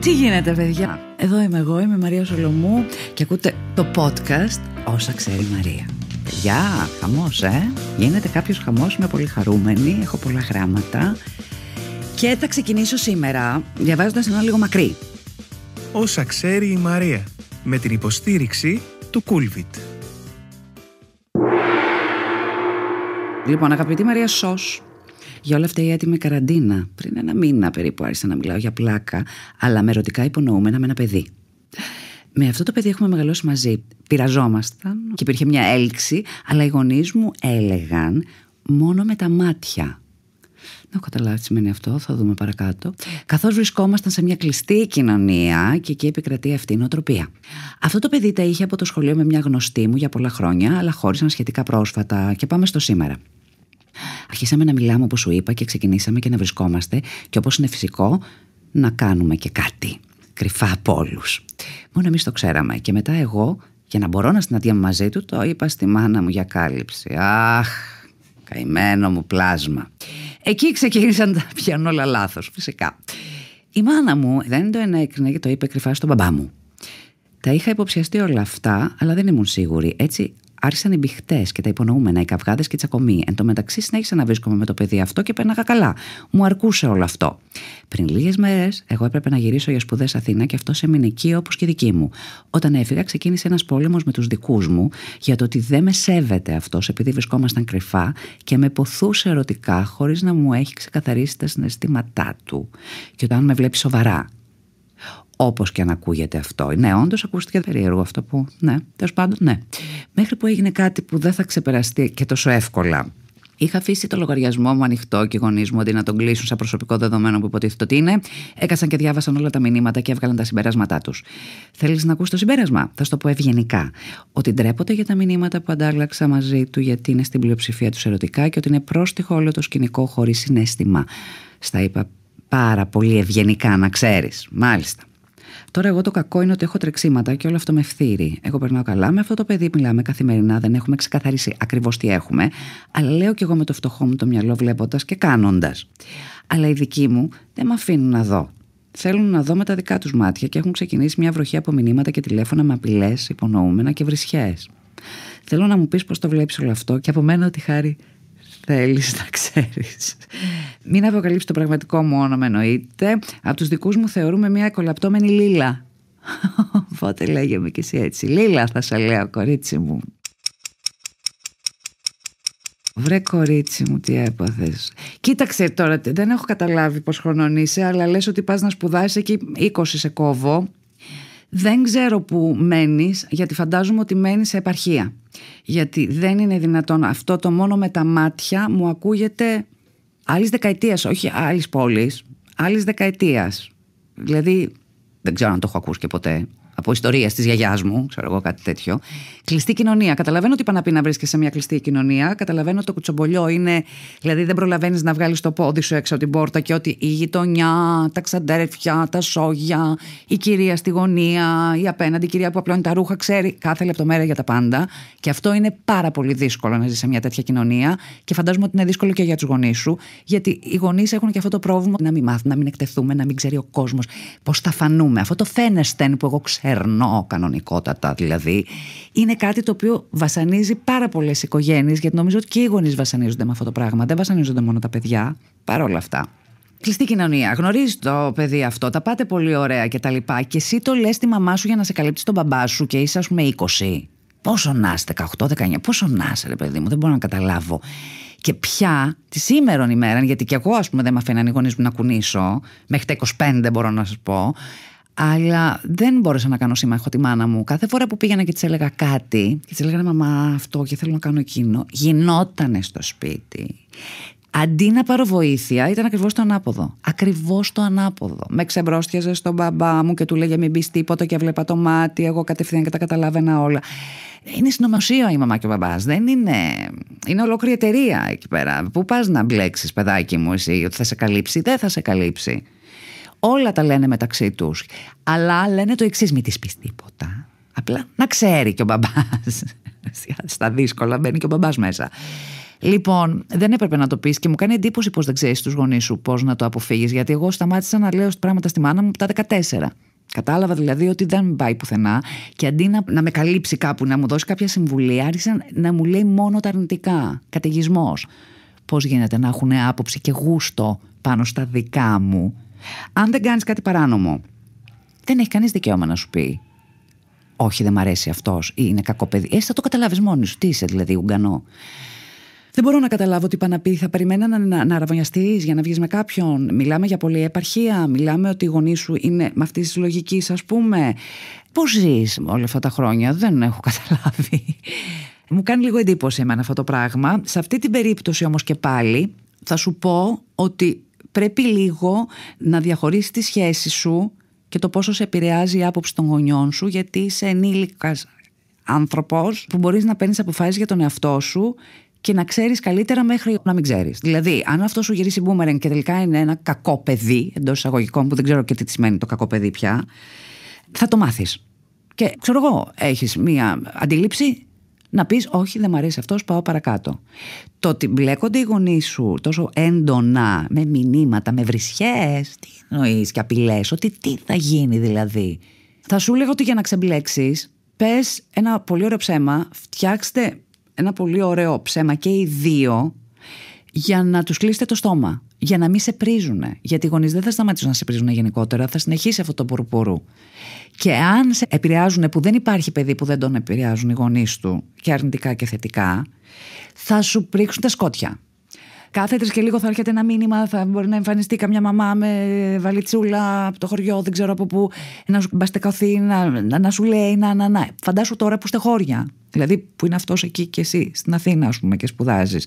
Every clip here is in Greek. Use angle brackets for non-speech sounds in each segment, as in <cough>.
Τι γίνεται παιδιά Εδώ είμαι εγώ, είμαι η Μαρία Σολομού Και ακούτε το podcast Όσα ξέρει η Μαρία Παιδιά, χαμός ε Γίνεται κάποιος χαμός, είμαι πολύ χαρούμενη Έχω πολλά γράμματα Και θα ξεκινήσω σήμερα Διαβάζοντας ένα λίγο μακρύ Όσα ξέρει η Μαρία Με την υποστήριξη του Κούλβιτ Λοιπόν αγαπητή Μαρία Σος για όλα αυτά η έτοιμη καραντίνα. Πριν ένα μήνα περίπου άρχισα να μιλάω για πλάκα, αλλά με ερωτικά υπονοούμενα με ένα παιδί. Με αυτό το παιδί έχουμε μεγαλώσει μαζί. Πειραζόμασταν και υπήρχε μια έλξη, αλλά οι γονείς μου έλεγαν μόνο με τα μάτια. έχω καταλάβει τι σημαίνει αυτό, θα δούμε παρακάτω. Καθώς βρισκόμασταν σε μια κλειστή κοινωνία και εκεί επικρατεί αυτή η νοοτροπία. Αυτό το παιδί τα είχε από το σχολείο με μια γνωστή μου για πολλά χρόνια, αλλά χώρισαν σχετικά πρόσφατα και πάμε στο σήμερα. Αρχίσαμε να μιλάμε όπως σου είπα και ξεκινήσαμε και να βρισκόμαστε και όπως είναι φυσικό να κάνουμε και κάτι. Κρυφά από όλους. Μόνο εμείς το ξέραμε. Και μετά εγώ, για να μπορώ να συναντιέμαι μαζί του, το είπα στη μάνα μου για κάλυψη. Αχ, καημένο μου πλάσμα. Εκεί ξεκίνησαν τα πιάνω όλα λάθος, φυσικά. Η μάνα μου δεν το ενέκρινε και το είπε κρυφά στον μπαμπά μου. Τα είχα υποψιαστεί όλα αυτά, αλλά δεν ήμουν σίγουρη. Έτσι, άρχισαν οι μπιχτέ και τα υπονοούμενα, οι καυγάδες και οι τσακωμοί. Εν τω μεταξύ, συνέχισα να βρίσκομαι με το παιδί αυτό και πέναγα καλά. Μου αρκούσε όλο αυτό. Πριν λίγες μέρες, εγώ έπρεπε να γυρίσω για σπουδές Αθήνα και αυτός έμεινε εκεί όπως και δική μου. Όταν έφυγα, ξεκίνησε ένας πόλεμος με τους δικούς μου για το ότι δεν με σέβεται αυτός επειδή βρισκόμασταν κρυφά και με ποθούσε ερωτικά χωρίς να μου έχει ξεκαθαρίσει τα συναισθήματά του. Και όταν με βλέπει σοβαρά, Όπως και αν ακούγεται αυτό. Ναι, όντως ακούστηκε περίεργο αυτό που. Ναι, τέλος πάντων, ναι. Μέχρι που έγινε κάτι που δεν θα ξεπεραστεί και τόσο εύκολα. Είχα αφήσει το λογαριασμό μου ανοιχτό και οι γονείς μου αντί να τον κλείσουν σαν προσωπικό δεδομένο που υποτίθεται ότι είναι, έκασαν και διάβασαν όλα τα μηνύματα και έβγαλαν τα συμπεράσματά τους. Θέλεις να ακούσει το συμπέρασμα, θα σου το πω ευγενικά. Ότι ντρέπονται για τα μηνύματα που αντάλλαξα μαζί του, γιατί είναι στην πλειοψηφία τους ερωτικά και ότι είναι πρόστιχο όλο το σκηνικό χωρίς συνέστημα. Στα είπα πάρα πολύ ευγενικά, να ξέρεις. Μάλιστα. Τώρα, εγώ το κακό είναι ότι έχω τρεξίματα και όλο αυτό με φθείρει. Εγώ περνάω καλά. Με αυτό το παιδί μιλάμε καθημερινά, δεν έχουμε ξεκαθαρίσει ακριβώς τι έχουμε. Αλλά λέω κι εγώ με το φτωχό μου το μυαλό, βλέποντας και κάνοντας. Αλλά οι δικοί μου δεν με αφήνουν να δω. Θέλουν να δω με τα δικά τους μάτια και έχουν ξεκινήσει μια βροχή από μηνύματα και τηλέφωνα με απειλές, υπονοούμενα και βρισιέ. Θέλω να μου πεις πώς το βλέπεις όλο αυτό και από μένα ότι χάρη θέλεις να ξέρεις. Μην αποκαλύψει το πραγματικό μου όνομα εννοείται. Από τους δικούς μου θεωρούμε μια κολαπτόμενη λίλα. <laughs> Οπότε λέγε μου και εσύ έτσι. Λίλα θα σε λέω κορίτσι μου. Βρε κορίτσι μου τι έπαθες Κοίταξε τώρα δεν έχω καταλάβει πως χρονών Αλλά λες ότι πας να σπουδάσεις εκεί 20 σε κόβω δεν ξέρω που μένεις, γιατί φαντάζομαι ότι μένεις σε επαρχία. Γιατί δεν είναι δυνατόν αυτό το μόνο με τα μάτια μου ακούγεται άλλης δεκαετίας, όχι άλλης πόλης, άλλης δεκαετίας. Δηλαδή, δεν ξέρω αν το έχω ακούσει και ποτέ από ιστορία της γιαγιάς μου, ξέρω εγώ κάτι τέτοιο. Κλειστή κοινωνία. Καταλαβαίνω ότι πάνε να βρίσκεσαι σε μια κλειστή κοινωνία. Καταλαβαίνω ότι το κουτσομπολιό είναι. Δηλαδή δεν προλαβαίνεις να βγάλεις το πόδι σου έξω από την πόρτα και ότι η γειτονιά, τα ξαντέρφια, τα σόγια, η κυρία στη γωνία, η απέναντι η κυρία που απλώνει τα ρούχα, ξέρει κάθε λεπτομέρεια για τα πάντα. Και αυτό είναι πάρα πολύ δύσκολο να ζεις σε μια τέτοια κοινωνία. Και φαντάζομαι ότι είναι δύσκολο και για τους γονείς σου. Γιατί οι γονείς έχουν και αυτό το πρόβλημα να μην μάθουν, να μην εκτεθούμε, να μην ξέρει ο κόσμος πώς θα φανούμε. Αυτό το φαίνεσθεν που εγώ ξέρω Ερνό κανονικότατα δηλαδή, είναι κάτι το οποίο βασανίζει πάρα πολλές οικογένειες, γιατί νομίζω ότι και οι γονείς βασανίζονται με αυτό το πράγμα. Δεν βασανίζονται μόνο τα παιδιά, παρόλα αυτά. Κλειστή κοινωνία. Γνωρίζεις το παιδί αυτό, τα πάτε πολύ ωραία κτλ. Και, και εσύ το λες τη μαμά σου για να σε καλύψει τον μπαμπά σου και είσαι, ας πούμε, 20. Πόσο να είσαι, 18, 19, πόσο να είσαι, ρε παιδί μου, δεν μπορώ να καταλάβω. Και πια τη σήμερα ημέρα, γιατί και εγώ, ας πούμε, δεν με αφήναν οι γονείς μου να κουνήσω, μέχρι τα 25 μπορώ να σας πω, αλλά δεν μπόρεσα να κάνω σύμμαχο τη μάνα μου. Κάθε φορά που πήγαινα και της έλεγα κάτι, και της έλεγα Μαμά, αυτό και θέλω να κάνω εκείνο, γινότανε στο σπίτι. Αντί να πάρω βοήθεια, ήταν ακριβώς το ανάποδο. Ακριβώς το ανάποδο. Με ξεμπρόστιαζε στον μπαμπά μου και του λέγε Μην πεις τίποτα και βλέπα το μάτι. Εγώ κατευθείαν και τα καταλάβαινα όλα. Είναι συνωμοσία η μαμά και ο μπαμπάς. Δεν είναι. Είναι ολόκληρη εταιρεία εκεί πέρα. Πού πας να μπλέξεις, παιδάκι μου, εσύ, ότι θα σε καλύψει. Δεν θα σε καλύψει. Όλα τα λένε μεταξύ τους. Αλλά λένε το εξής: Μην της πεις τίποτα. Απλά να ξέρει και ο μπαμπάς. <laughs> Στα δύσκολα μπαίνει και ο μπαμπάς μέσα. Λοιπόν, δεν έπρεπε να το πεις και μου κάνει εντύπωση πώ δεν ξέρεις τους γονείς σου πώς να το αποφύγεις. Γιατί εγώ σταμάτησα να λέω πράγματα στη μάνα μου από τα 14. Κατάλαβα δηλαδή ότι δεν πάει πουθενά και αντί να, να με καλύψει κάπου, να μου δώσει κάποια συμβουλή, άρχισε να μου λέει μόνο τα αρνητικά. Καταιγισμός. Πώς γίνεται να έχουν άποψη και γούστο πάνω στα δικά μου αν δεν κάνεις κάτι παράνομο, δεν έχει κανείς δικαίωμα να σου πει Όχι, δεν μ' αρέσει αυτός ή είναι κακό παιδί. Έτσι θα το καταλάβεις μόνος. σου. Τι είσαι δηλαδή, Ουγγανό. Δεν μπορώ να καταλάβω τι είπα να πει. Θα περιμένα να, να, να για να βγεις με κάποιον. Μιλάμε για πολλή επαρχία Μιλάμε ότι οι γονείς σου είναι με αυτή τη λογική, ας πούμε. Πώς ζεις όλα αυτά τα χρόνια, δεν έχω καταλάβει. Μου κάνει λίγο εντύπωση εμένα αυτό το πράγμα. Σε αυτή την περίπτωση όμως και πάλι θα σου πω ότι πρέπει λίγο να διαχωρίσεις τη σχέση σου και το πόσο σε επηρεάζει η άποψη των γονιών σου γιατί είσαι ενήλικας άνθρωπος που μπορείς να παίρνεις αποφάσεις για τον εαυτό σου και να ξέρεις καλύτερα μέχρι να μην ξέρεις. Δηλαδή, αν αυτό σου γυρίσει μπούμερεν και τελικά είναι ένα κακό παιδί, εντός εισαγωγικών, που δεν ξέρω και τι σημαίνει το κακό παιδί πια, θα το μάθεις. Και ξέρω εγώ, έχεις μία αντίληψη να πεις όχι δεν μου αρέσει αυτός πάω παρακάτω το ότι μπλέκονται οι γονείς σου τόσο έντονα με μηνύματα, με βρισχές τι εννοείς και απειλές, ότι τι θα γίνει δηλαδή θα σου λέγω ότι για να ξεμπλέξεις πες ένα πολύ ωραίο ψέμα φτιάξτε ένα πολύ ωραίο ψέμα και οι δύο για να τους κλείσετε το στόμα. Για να μην σε πρίζουν. Γιατί οι γονείς δεν θα σταματήσουν να σε πρίζουν γενικότερα, θα συνεχίσει αυτό το πουρπουρού. Και αν σε επηρεάζουν, που δεν υπάρχει παιδί που δεν τον επηρεάζουν οι γονείς του, και αρνητικά και θετικά, θα σου πρίξουν τα σκότια. Κάθε τρεις και λίγο θα έρχεται ένα μήνυμα, θα μπορεί να εμφανιστεί καμιά μαμά με βαλιτσούλα από το χωριό, δεν ξέρω από πού, να σου μπαστεκαθεί, να, να, σου λέει, να, να, να. Φαντάσου τώρα που είστε χώρια. Δηλαδή, που είναι αυτός εκεί και εσύ, στην Αθήνα, ας πούμε, και σπουδάζεις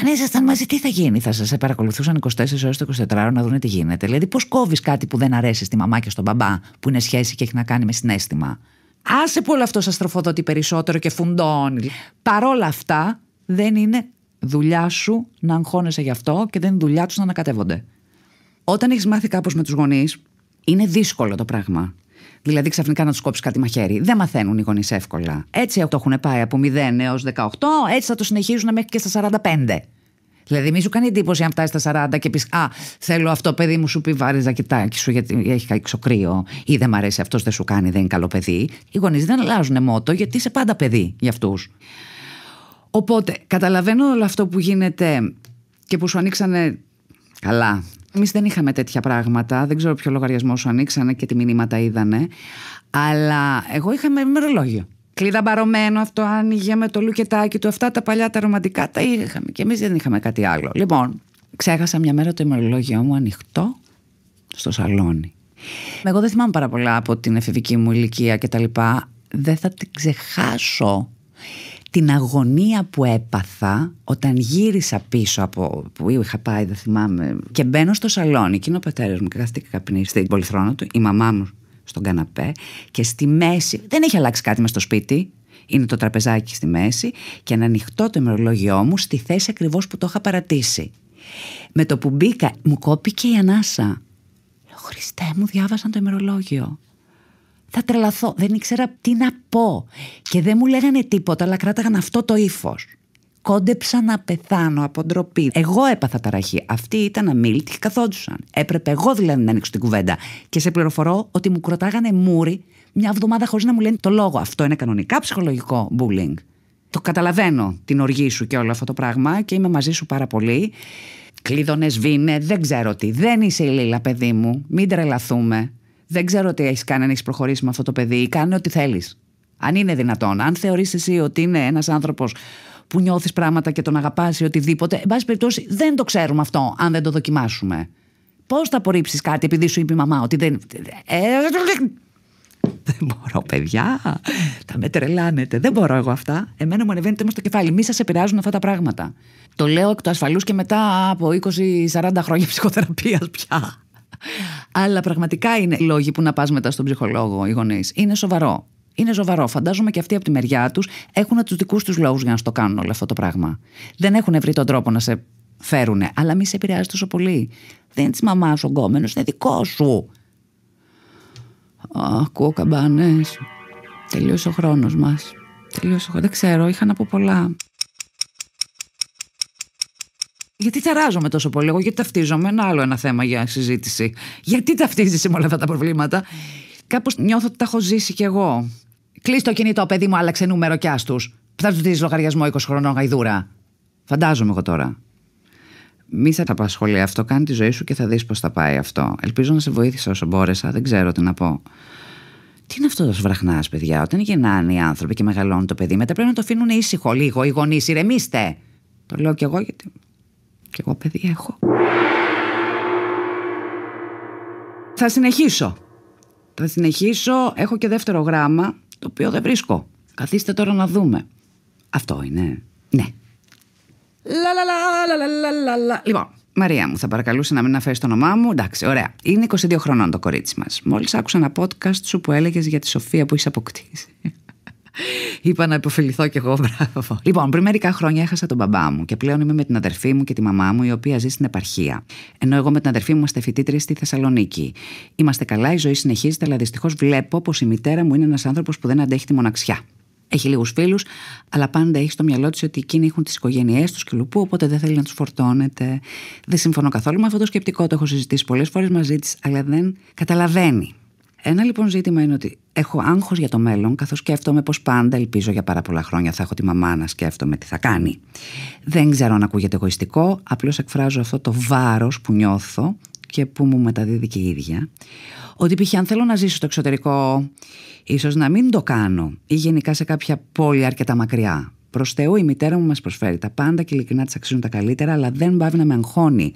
αν ήσασταν μαζί, τι θα γίνει. Θα σας παρακολουθούσαν 24 ώρες το 24ωρο να δουν τι γίνεται. Δηλαδή, πώς κόβεις κάτι που δεν αρέσει στη μαμά και στον μπαμπά, που είναι σχέση και έχει να κάνει με συνέστημα. Άσε που όλο αυτό σας τροφοδοτεί περισσότερο και φουντώνει. Παρόλα αυτά, δεν είναι δουλειά σου να αγχώνεσαι γι' αυτό και δεν είναι δουλειά τους να ανακατεύονται. Όταν έχεις μάθει κάπως με τους γονείς, είναι δύσκολο το πράγμα. Δηλαδή ξαφνικά να τους κόψεις κάτι μαχαίρι. Δεν μαθαίνουν οι γονείς εύκολα. Έτσι το έχουν πάει από 0 έω 18, έτσι θα το συνεχίζουν μέχρι και στα 45. Δηλαδή, μη σου κάνει εντύπωση αν φτάσεις στα 40 και πεις Α, θέλω αυτό, παιδί μου σου πει βάρη ζακιτάκι σου γιατί έχει ξοκρύο ή δεν μ' αρέσει αυτός, δεν σου κάνει, δεν είναι καλό παιδί. Οι γονείς δεν αλλάζουν μότο γιατί είσαι πάντα παιδί για αυτούς. Οπότε, καταλαβαίνω όλο αυτό που γίνεται και που σου ανοίξανε καλά Εμείς δεν είχαμε τέτοια πράγματα. Δεν ξέρω ποιο λογαριασμό σου ανοίξανε και τι μηνύματα είδανε. Αλλά εγώ είχαμε ημερολόγιο. Κλίδα μπαρωμένο, αυτό άνοιγε με το λουκετάκι του. Αυτά τα παλιά τα ρομαντικά τα είχαμε. Και εμείς δεν είχαμε κάτι άλλο. Λοιπόν, ξέχασα μια μέρα το ημερολόγιο μου ανοιχτό στο σαλόνι. Εγώ δεν θυμάμαι πάρα πολλά από την εφηβική μου ηλικία κτλ. Δεν θα την ξεχάσω την αγωνία που έπαθα όταν γύρισα πίσω από που είχα πάει, δεν θυμάμαι, και μπαίνω στο σαλόνι εκείνο ο πατέρας μου και στην πολυθρόνα του, η μαμά μου στον καναπέ και στη μέση, δεν έχει αλλάξει κάτι μες στο σπίτι, είναι το τραπεζάκι στη μέση και να ανοιχτό το ημερολόγιό μου στη θέση ακριβώς που το είχα παρατήσει. Με το που μπήκα μου κόπηκε η ανάσα. Λέω Χριστέ μου διάβασαν το ημερολόγιο θα τρελαθώ. Δεν ήξερα τι να πω. Και δεν μου λέγανε τίποτα, αλλά κράταγαν αυτό το ύφος. Κόντεψα να πεθάνω από ντροπή. Εγώ έπαθα ταραχή. Αυτοί ήταν αμήλυτοι και καθόντουσαν. Έπρεπε εγώ δηλαδή να ανοίξω την κουβέντα. Και σε πληροφορώ ότι μου κροτάγανε μούρι μια εβδομάδα χωρίς να μου λένε το λόγο. Αυτό είναι κανονικά ψυχολογικό bullying. Το καταλαβαίνω την οργή σου και όλο αυτό το πράγμα και είμαι μαζί σου πάρα πολύ. Κλείδωνες, βίνε, δεν ξέρω τι. Δεν είσαι η Λίλα, παιδί μου. Μην τρελαθούμε. Δεν ξέρω τι έχεις κάνει αν έχεις προχωρήσει με αυτό το παιδί. κάνει ό,τι θέλεις. Αν είναι δυνατόν. Αν θεωρείς εσύ ότι είναι ένας άνθρωπος που νιώθεις πράγματα και τον αγαπάς ή οτιδήποτε. Εν πάση περιπτώσει, δεν το ξέρουμε αυτό, αν δεν το δοκιμάσουμε. Πώς θα απορρίψεις κάτι επειδή σου είπε η μαμά ότι δεν. Ε, δεν μπορώ, παιδιά. Τα με τρελάνετε. Δεν μπορώ εγώ αυτά. Εμένα μου ανεβαίνετε μέσα στο κεφάλι. Μη σας επηρεάζουν αυτά τα πράγματα. Το λέω εκ του ασφαλούς και μετά από 20-40 χρόνια ψυχοθεραπείας πια. Αλλά πραγματικά είναι λόγοι που να πας μετά στον ψυχολόγο οι γονείς. Είναι σοβαρό. Είναι σοβαρό. Φαντάζομαι και αυτοί από τη μεριά τους έχουν τους δικούς τους λόγους για να στο κάνουν όλο αυτό το πράγμα. Δεν έχουν βρει τον τρόπο να σε φέρουν, αλλά μη σε επηρεάζει τόσο πολύ. Δεν είναι της μαμάς σου γκόμενος, είναι δικός σου. ακούω καμπάνες. Τελείωσε ο χρόνος μας. Τελείωσε ο χρόνος. Δεν ξέρω, είχα να πω πολλά. Γιατί ταράζομαι τόσο πολύ, εγώ γιατί ταυτίζομαι, ένα άλλο ένα θέμα για συζήτηση. Γιατί ταυτίζεσαι με όλα αυτά τα προβλήματα. Κάπως νιώθω ότι τα έχω ζήσει κι εγώ. Κλείσει το κινητό, παιδί μου, άλλαξε νούμερο κι άστους. Θα του δεις λογαριασμό 20 χρονών γαϊδούρα. Φαντάζομαι εγώ τώρα. Μη θα τα απασχολεί αυτό. Κάνει τη ζωή σου και θα δεις πώς θα πάει αυτό. Ελπίζω να σε βοήθησα όσο μπόρεσα. Δεν ξέρω τι να πω. Τι είναι αυτό το βραχνάς, παιδιά. Όταν γεννάνε οι άνθρωποι και μεγαλώνουν το παιδί, μετά πρέπει να το αφήνουν ήσυχο λίγο. Οι γονείς ηρεμήστε. Το λέω κι εγώ γιατί και εγώ παιδί έχω. Θα συνεχίσω. Θα συνεχίσω. Έχω και δεύτερο γράμμα, το οποίο δεν βρίσκω. Καθίστε τώρα να δούμε. Αυτό είναι. Ναι. Λα, λα, λα, λα, λα, λα, Λοιπόν, Μαρία μου, θα παρακαλούσε να μην αναφέρεις το όνομά μου. Εντάξει, ωραία. Είναι 22 χρονών το κορίτσι μας. Μόλις άκουσα ένα podcast σου που έλεγες για τη Σοφία που έχει αποκτήσει. Είπα να υποφεληθώ κι εγώ, <laughs> μπράβο. Λοιπόν, πριν μερικά χρόνια έχασα τον μπαμπά μου και πλέον είμαι με την αδερφή μου και τη μαμά μου, η οποία ζει στην επαρχία. Ενώ εγώ με την αδερφή μου είμαστε φοιτήτρε στη Θεσσαλονίκη. Είμαστε καλά, η ζωή συνεχίζεται, αλλά δυστυχώς βλέπω πως η μητέρα μου είναι ένας άνθρωπος που δεν αντέχει τη μοναξιά. Έχει λίγους φίλους, αλλά πάντα έχει στο μυαλό της ότι εκείνοι έχουν τις οικογένειές τους και λουπού οπότε δεν θέλει να τους φορτώνεται. Δεν συμφωνώ καθόλου με αυτό το σκεπτικό, το έχω συζητήσει πολλές φορές μαζί της, αλλά δεν καταλαβαίνει. Ένα λοιπόν ζήτημα είναι ότι έχω άγχος για το μέλλον, καθώς σκέφτομαι πως πάντα ελπίζω για πάρα πολλά χρόνια θα έχω τη μαμά να σκέφτομαι τι θα κάνει. Δεν ξέρω αν ακούγεται εγωιστικό, απλώς εκφράζω αυτό το βάρος που νιώθω και που μου μεταδίδει και η ίδια. Ότι π.χ. αν θέλω να ζήσω στο εξωτερικό, ίσως να μην το κάνω ή γενικά σε κάποια πόλη αρκετά μακριά. Προς Θεού, η μητέρα μου μας προσφέρει τα πάντα και ειλικρινά της αξίζουν τα καλύτερα, αλλά δεν πάβει να με αγχώνει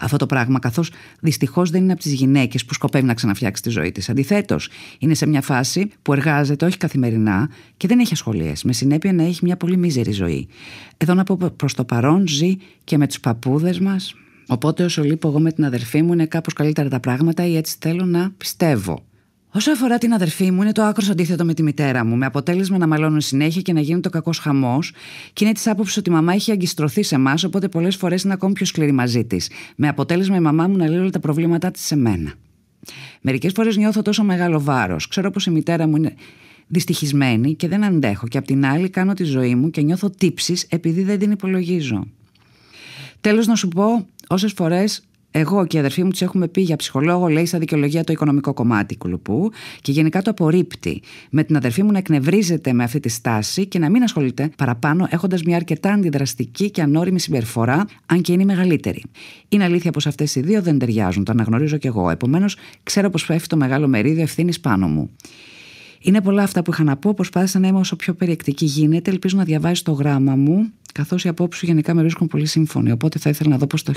αυτό το πράγμα, καθώς δυστυχώς δεν είναι από τις γυναίκες που σκοπεύει να ξαναφτιάξει τη ζωή της. Αντιθέτως, είναι σε μια φάση που εργάζεται όχι καθημερινά και δεν έχει ασχολίες, με συνέπεια να έχει μια πολύ μίζερη ζωή. Εδώ να πω προς το παρόν ζει και με τους παππούδες μας. Οπότε, όσο λείπω εγώ με την αδερφή μου, είναι κάπως καλύτερα τα πράγματα ή έτσι θέλω να πιστεύω. Όσο αφορά την αδερφή μου, είναι το άκρος αντίθετο με τη μητέρα μου, με αποτέλεσμα να μαλώνουν συνέχεια και να γίνεται το κακός χαμός, και είναι της άποψης ότι η μαμά έχει αγκιστρωθεί σε εμάς, οπότε πολλές φορές είναι ακόμη πιο σκληρή μαζί της. Με αποτέλεσμα η μαμά μου να λέει όλα τα προβλήματά της σε μένα. Μερικές φορές νιώθω τόσο μεγάλο βάρος. Ξέρω πως η μητέρα μου είναι δυστυχισμένη και δεν αντέχω, και απ' την άλλη κάνω τη ζωή μου και νιώθω τύψει επειδή δεν την υπολογίζω. Τέλος, να σου πω όσες φορές εγώ και η αδερφή μου τους έχουμε πει για ψυχολόγο, λέει στα δικαιολογία το οικονομικό κομμάτι κουλουπού και γενικά το απορρίπτει. Με την αδερφή μου να εκνευρίζεται με αυτή τη στάση και να μην ασχολείται παραπάνω έχοντας μια αρκετά αντιδραστική και ανώριμη συμπεριφορά, αν και είναι η μεγαλύτερη. Είναι αλήθεια πως αυτές οι δύο δεν ταιριάζουν, το αναγνωρίζω κι εγώ. Επομένως, ξέρω πως φεύγει το μεγάλο μερίδιο ευθύνης πάνω μου. Είναι πολλά αυτά που είχα να πω. Προσπάθησα να είμαι όσο πιο περιεκτική γίνεται. Ελπίζω να διαβάζει το γράμμα μου καθώς οι απόψεις γενικά με βρίσκουν πολύ σύμφωνοι. Οπότε θα ήθελα να δω πώς το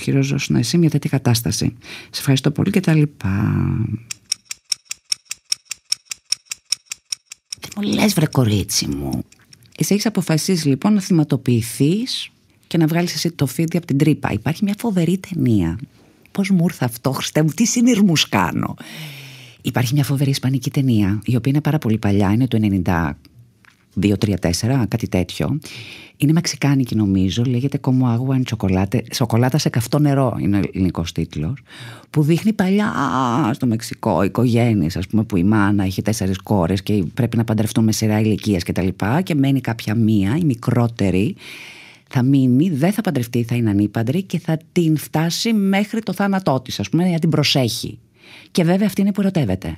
να εσύ μια τέτοια κατάσταση. Σε ευχαριστώ πολύ και τα λοιπά. Τι μου λες, βρε κορίτσι μου. Εσύ έχεις αποφασίσει λοιπόν να θυματοποιηθείς και να βγάλεις εσύ το φίδι από την τρύπα. Υπάρχει μια φοβερή ταινία. Πώς μου ήρθε αυτό, Χριστέ μου, τι συνειρμούς κάνω. Υπάρχει μια φοβερή ισπανική ταινία, η οποία είναι πάρα πολύ παλιά, είναι του 90 2-3-4, τέσσερα, τέτοιο. Είναι μεξικάνικη νομίζω, λέγεται Como Agua en σοκολάτα σε καυτό νερό είναι ο ελληνικός τίτλος, που δείχνει παλιά στο Μεξικό οικογένειες, ας πούμε, που η μάνα έχει τέσσερις κόρες και πρέπει να παντρευτούν με σειρά ηλικίας Και, τα λοιπά, και μένει κάποια μία, η μικρότερη, θα μείνει, δεν θα παντρευτεί, θα είναι ανήπαντρη και θα την φτάσει μέχρι το θάνατό της, ας πούμε, να την προσέχει. Και βέβαια αυτή είναι που ερωτεύεται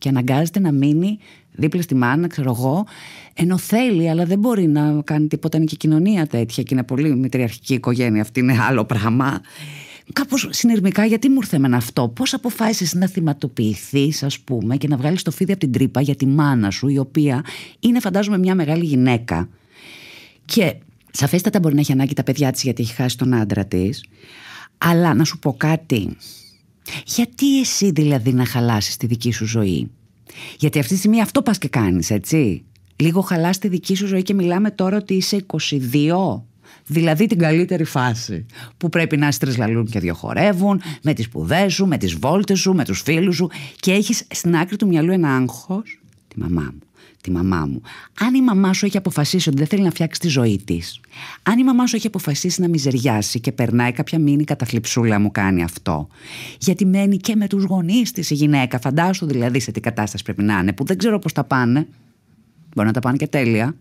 και αναγκάζεται να μείνει δίπλα στη μάνα, ξέρω εγώ, ενώ θέλει, αλλά δεν μπορεί να κάνει τίποτα. Είναι και κοινωνία τέτοια και είναι πολύ μητριαρχική οικογένεια. Αυτή είναι άλλο πράγμα. Κάπως συνειρμικά, γιατί μου ήρθε με αυτό. Πώς αποφάσισες να θυματοποιηθείς, ας πούμε, και να βγάλεις το φίδι από την τρύπα για τη μάνα σου, η οποία είναι, φαντάζομαι, μια μεγάλη γυναίκα. Και σαφέστατα μπορεί να έχει ανάγκη τα παιδιά της γιατί έχει χάσει τον άντρα της. Αλλά να σου πω κάτι. Γιατί εσύ δηλαδή να χαλάσεις τη δική σου ζωή. Γιατί αυτή τη στιγμή αυτό πας και κάνεις, έτσι. Λίγο χαλάς τη δική σου ζωή και μιλάμε τώρα ότι είσαι 22. Δηλαδή την καλύτερη φάση που πρέπει να είσαι και δύο με τις σπουδές σου, με τις βόλτες σου, με τους φίλους σου και έχεις στην άκρη του μυαλού ένα άγχος, τη μαμά μου, τη μαμά μου. Αν η μαμά σου έχει αποφασίσει ότι δεν θέλει να φτιάξει τη ζωή της, αν η μαμά σου έχει αποφασίσει να μιζεριάσει και περνάει κάποια μήνυ καταθλιψούλα μου κάνει αυτό, γιατί μένει και με τους γονείς της η γυναίκα, φαντάσου δηλαδή σε τι κατάσταση πρέπει να είναι, που δεν ξέρω πώς τα πάνε, μπορεί να τα πάνε και τέλεια,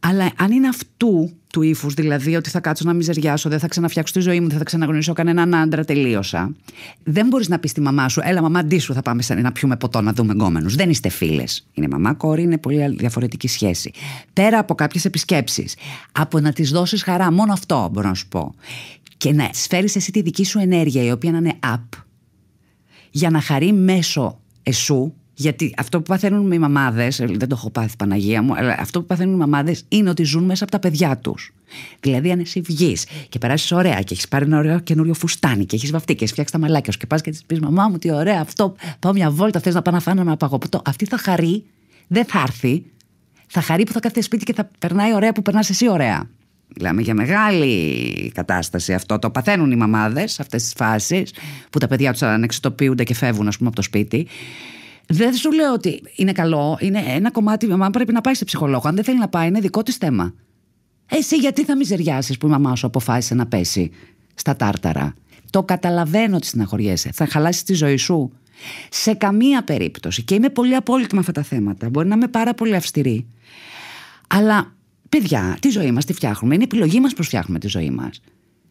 αλλά αν είναι αυτού του ύφους, δηλαδή ότι θα κάτσω να μιζεριάσω, δεν θα ξαναφτιάξω τη ζωή μου, δεν θα ξαναγνωρίσω κανέναν άντρα, τελείωσα. Δεν μπορείς να πεις στη μαμά σου, έλα μαμά, αντί σου θα πάμε να πιούμε ποτό να δούμε γκόμενους. Δεν είστε φίλες. Είναι μαμά, κόρη, είναι πολύ διαφορετική σχέση. Πέρα από κάποιες επισκέψεις, από να τη δώσεις χαρά, μόνο αυτό μπορώ να σου πω. Και να σφέρει εσύ τη δική σου ενέργεια, η οποία να είναι up, για να χαρεί μέσω εσού γιατί αυτό που παθαίνουν οι μαμάδες, ε, δεν το έχω πάθει Παναγία μου, αλλά αυτό που παθαίνουν οι μαμάδες είναι ότι ζουν μέσα από τα παιδιά τους. Δηλαδή, αν εσύ βγεις και περάσεις ωραία και έχεις πάρει ένα ωραίο καινούριο φουστάνι και έχεις βαφτεί και έχεις φτιάξει τα μαλάκια σου και πας και της πεις Μαμά μου, τι ωραία αυτό, πάω μια βόλτα, θες να πάω να φάνω ένα παγωπτό. Αυτή θα χαρεί, δεν θα έρθει. Θα χαρεί που θα κάθεται σπίτι και θα περνάει ωραία που περνάς εσύ ωραία. Μιλάμε για μεγάλη κατάσταση αυτό. Το παθαίνουν οι μαμάδες αυτές τις φάσεις που τα παιδιά τους ανεξιτοποιούνται και φεύγουν, ας πούμε, από το σπίτι. Δεν σου λέω ότι είναι καλό. Είναι ένα κομμάτι. Η μαμά πρέπει να πάει σε ψυχολόγο. Αν δεν θέλει να πάει, είναι δικό της θέμα. Εσύ γιατί θα μιζεριάσεις που η μαμά σου αποφάσισε να πέσει στα τάρταρα. Το καταλαβαίνω ότι στεναχωριέσαι. Θα χαλάσεις τη ζωή σου. Σε καμία περίπτωση. Και είμαι πολύ απόλυτη με αυτά τα θέματα. Μπορεί να είμαι πάρα πολύ αυστηρή. Αλλά, παιδιά, τη ζωή μας τη φτιάχνουμε. Είναι επιλογή μας που φτιάχνουμε τη ζωή μας.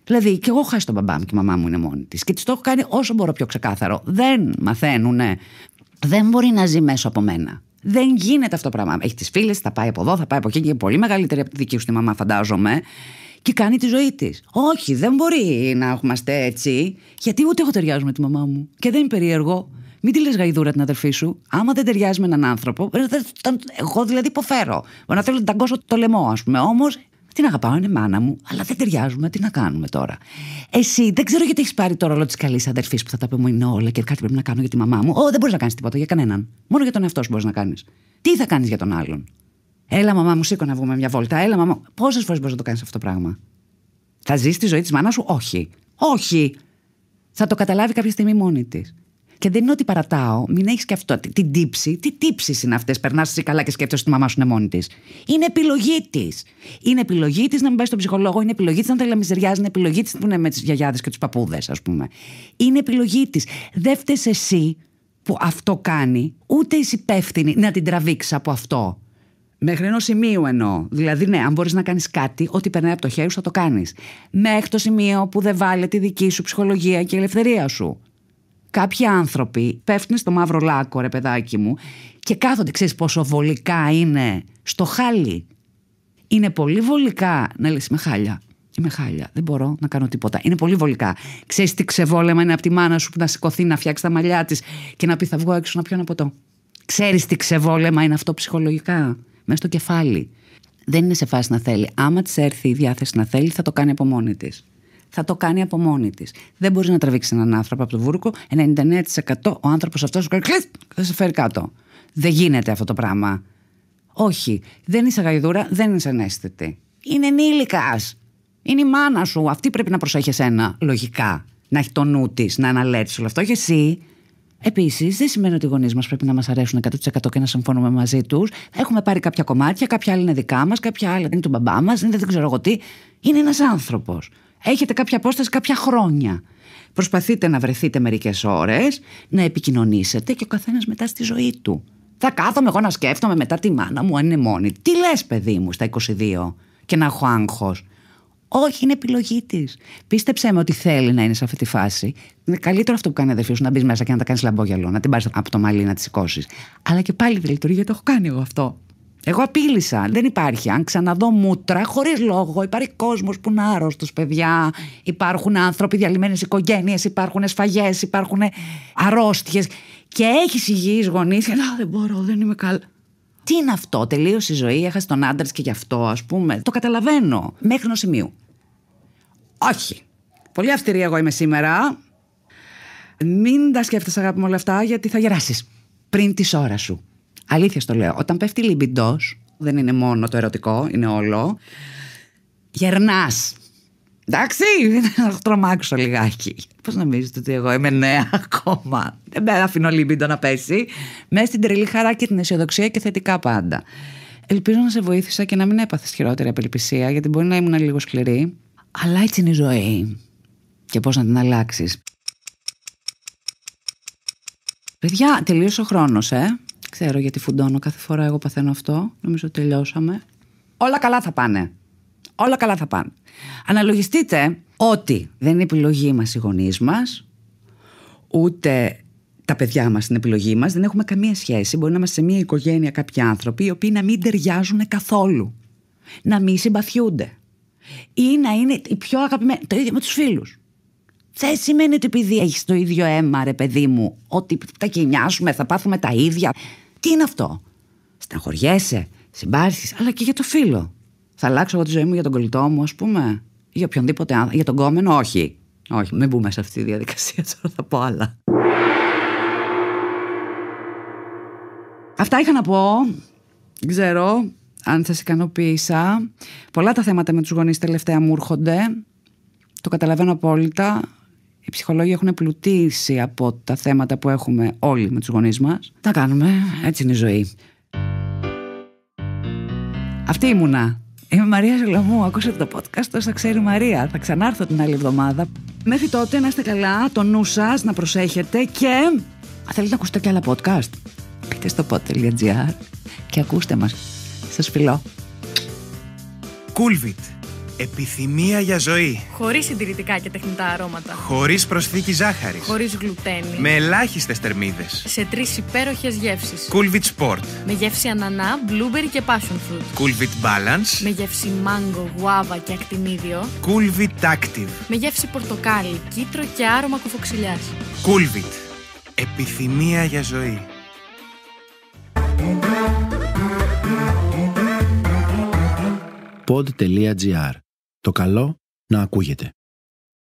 Δηλαδή, και εγώ χάσει τον μπαμπά και η μαμά μου είναι μόνη της. Και της το έχω κάνει όσο μπορώ πιο ξεκάθαρο. Δεν μαθαίνουν δεν μπορεί να ζει μέσω από μένα. Δεν γίνεται αυτό το πράγμα. Έχει τις φίλες, θα πάει από εδώ, θα πάει από εκεί και πολύ μεγαλύτερη από τη δική σου τη μαμά, φαντάζομαι. Και κάνει τη ζωή της. Όχι, δεν μπορεί να είμαστε έτσι. Γιατί ούτε εγώ ταιριάζω με τη μαμά μου. Και δεν είναι περίεργο. Μην τη λες γαϊδούρα την αδερφή σου. Άμα δεν ταιριάζει με έναν άνθρωπο. Ε, εγώ δηλαδή υποφέρω. Μπορεί να θέλω να ταγκώσω το λαιμό, ας πούμε. Όμως την αγαπάω, είναι μάνα μου, αλλά δεν ταιριάζουμε. Τι να κάνουμε τώρα. Εσύ δεν ξέρω γιατί έχεις πάρει το ρόλο της καλής αδερφής που θα τα πούμε είναι όλα και κάτι πρέπει να κάνω για τη μαμά μου. Ω, δεν μπορείς να κάνεις τίποτα για κανέναν. Μόνο για τον εαυτό σου μπορείς να κάνεις. Τι θα κάνεις για τον άλλον. Έλα, μαμά μου, σήκω να βγούμε μια βόλτα. Έλα, μαμά. Πόσες φορές μπορείς να το κάνεις αυτό το πράγμα. Θα ζεις τη ζωή της μάνας σου, όχι. Όχι. Θα το καταλάβει κάποια στιγμή μόνη της. Και δεν είναι ότι παρατάω, μην έχεις και αυτό. Την τύψη, τι τύψεις είναι αυτές. Περνάς εσύ καλά και σκέφτεσαι ότι η μαμά σου είναι μόνη της. Είναι επιλογή της. Είναι επιλογή της να μην πάει στον ψυχολόγο, είναι επιλογή της να τα τελεμιζεριάζει, είναι επιλογή της που είναι με τις γιαγιάδες και τους παππούδες, ας πούμε. Είναι επιλογή της. Δεν φταίει εσύ που αυτό κάνει, ούτε είσαι υπεύθυνη να την τραβήξεις από αυτό. Μέχρι ενός σημείου εννοώ. Δηλαδή, ναι, αν μπορείς να κάνεις κάτι, ό,τι περνάει από το χέρι σου θα το κάνεις. Μέχρι το σημείο που δεν βάλει τη δική σου ψυχολογία και η ελευθερία σου κάποιοι άνθρωποι πέφτουν στο μαύρο λάκκο, ρε παιδάκι μου, και κάθονται, ξέρεις πόσο βολικά είναι στο χάλι. Είναι πολύ βολικά να λες είμαι χάλια. Είμαι χάλια. Δεν μπορώ να κάνω τίποτα. Είναι πολύ βολικά. Ξέρεις τι ξεβόλεμα είναι από τη μάνα σου που να σηκωθεί, να φτιάξει τα μαλλιά της και να πει θα βγω έξω να πιω ένα ποτό. Ξέρεις τι ξεβόλεμα είναι αυτό ψυχολογικά. Μέσα στο κεφάλι. Δεν είναι σε φάση να θέλει. Άμα της έρθει η διάθεση να θέλει, θα το κάνει από μόνη θα το κάνει από μόνη της. Δεν μπορείς να τραβήξεις έναν άνθρωπο από το βούρκο. 99% ο άνθρωπος αυτός σου κάνει θα σε φέρει κάτω. Δεν γίνεται αυτό το πράγμα. Όχι. Δεν είσαι γαϊδούρα, δεν είσαι ανέστητη. Είναι ενήλικας. Είναι η μάνα σου. Αυτή πρέπει να προσέχει εσένα, λογικά. Να έχει το νου της, να αναλέτει όλο αυτό. Όχι εσύ. Επίσης, δεν σημαίνει ότι οι γονείς μας πρέπει να μας αρέσουν 100% και να συμφωνούμε μαζί τους. Έχουμε πάρει κάποια κομμάτια, κάποια άλλα είναι δικά μας, κάποια άλλα είναι του μπαμπά μας, είναι δεν ξέρω εγώ τι. Είναι ένας άνθρωπος. Έχετε κάποια απόσταση κάποια χρόνια. Προσπαθείτε να βρεθείτε μερικές ώρες, να επικοινωνήσετε και ο καθένας μετά στη ζωή του. Θα κάθομαι εγώ να σκέφτομαι μετά τη μάνα μου αν είναι μόνη. Τι λες, παιδί μου, στα 22 και να έχω άγχος. Όχι, είναι επιλογή της. Πίστεψέ με ότι θέλει να είναι σε αυτή τη φάση. Είναι καλύτερο αυτό που κάνει αδερφή σου να μπεις μέσα και να τα κάνεις λαμπόγιαλο, να την πάρεις από το μαλλί να τη σηκώσεις. Αλλά και πάλι δεν λειτουργεί γιατί το έχω κάνει εγώ αυτό. Εγώ απείλησα. Δεν υπάρχει. Αν ξαναδώ μούτρα, χωρίς λόγο, υπάρχει κόσμος που είναι άρρωστος, παιδιά. Υπάρχουν άνθρωποι, διαλυμένες οικογένειες, υπάρχουν σφαγές, υπάρχουν αρρώστιες. Και έχεις υγιείς γονείς δεν μπορώ, δεν είμαι καλά. Τι είναι αυτό, τελείωσε η ζωή, έχασε τον άντρα και γι' αυτό, ας πούμε. Το καταλαβαίνω. Μέχρι ενός σημείου. Όχι. Πολύ αυστηρή εγώ είμαι σήμερα. Μην τα σκέφτεσαι, αγάπη μου, όλα αυτά, γιατί θα γεράσεις. Πριν τη ώρα σου. Αλήθεια το λέω. Όταν πέφτει λιμπιντός, δεν είναι μόνο το ερωτικό, είναι όλο. Γερνάς. Εντάξει, <laughs> να τρομάξω λιγάκι. Πώς νομίζετε ότι εγώ είμαι νέα <laughs> ακόμα. Δεν με αφήνω λίμπιντο να πέσει. Μέσα στην τρελή χαρά και την αισιοδοξία και θετικά πάντα. Ελπίζω να σε βοήθησα και να μην έπαθες χειρότερη απελπισία, γιατί μπορεί να ήμουν λίγο σκληρή. Αλλά έτσι είναι η ζωή. Και πώς να την αλλάξεις. Παιδιά, τελείωσε ο χρόνος, ε. Ξέρω γιατί φουντώνω κάθε φορά εγώ παθαίνω αυτό. Νομίζω τελειώσαμε. Όλα καλά θα πάνε όλα καλά θα πάνε. Αναλογιστείτε ότι δεν είναι επιλογή μας οι γονείς μας, ούτε τα παιδιά μας είναι επιλογή μας, δεν έχουμε καμία σχέση. Μπορεί να είμαστε σε μια οικογένεια κάποιοι άνθρωποι οι οποίοι να μην ταιριάζουν καθόλου, να μην συμπαθιούνται ή να είναι οι πιο αγαπημένοι, το ίδιο με τους φίλους. Δεν σημαίνει ότι επειδή έχεις το ίδιο αίμα, ρε παιδί μου, ότι τα κοινιάσουμε, θα πάθουμε τα ίδια. Τι είναι αυτό. Στεναχωριέσαι, συμπάρχεις, αλλά και για το φίλο. Θα αλλάξω εγώ τη ζωή μου για τον κολλητό μου, ας πούμε. Για οποιονδήποτε άνθρωπο. Για τον κόμενο, όχι. Όχι, μην μπούμε σε αυτή τη διαδικασία <laughs> τώρα, θα πω άλλα. Αυτά είχα να πω. Ξέρω αν σας ικανοποίησα. Πολλά τα θέματα με τους γονείς τελευταία μου έρχονται. Το καταλαβαίνω απόλυτα. Οι ψυχολόγοι έχουν πλουτίσει από τα θέματα που έχουμε όλοι με τους γονείς μας. Τα κάνουμε. Έτσι είναι η ζωή. Αυτή ήμουνα. Είμαι Μαρία Ζουλαμού. Ακούσατε το podcast όσα ξέρει Μαρία. Θα ξανάρθω την άλλη εβδομάδα. Μέχρι τότε να είστε καλά, το νου σας να προσέχετε και. Αν θέλετε να ακούσετε και άλλα podcast, πείτε στο pod.gr και ακούστε μας. Σας φιλώ. Κούλβιτ. Επιθυμία για ζωή. Χωρίς συντηρητικά και τεχνητά αρώματα. Χωρίς προσθήκη ζάχαρης. Χωρίς γλουτένη. Με ελάχιστες θερμίδες. Σε τρεις υπέροχες γεύσεις. Κούλβιτ Sport. Με γεύση ανανά, blueberry και passion fruit. Κούλβιτ Balance. Με γεύση μάγκο, γουάβα και ακτινίδιο. Κούλβιτ Active. Με γεύση πορτοκάλι, κίτρο και άρωμα κουφοξιλιά. Κούλβιτ. Επιθυμία για ζωή. pod.gr το καλό να ακούγεται.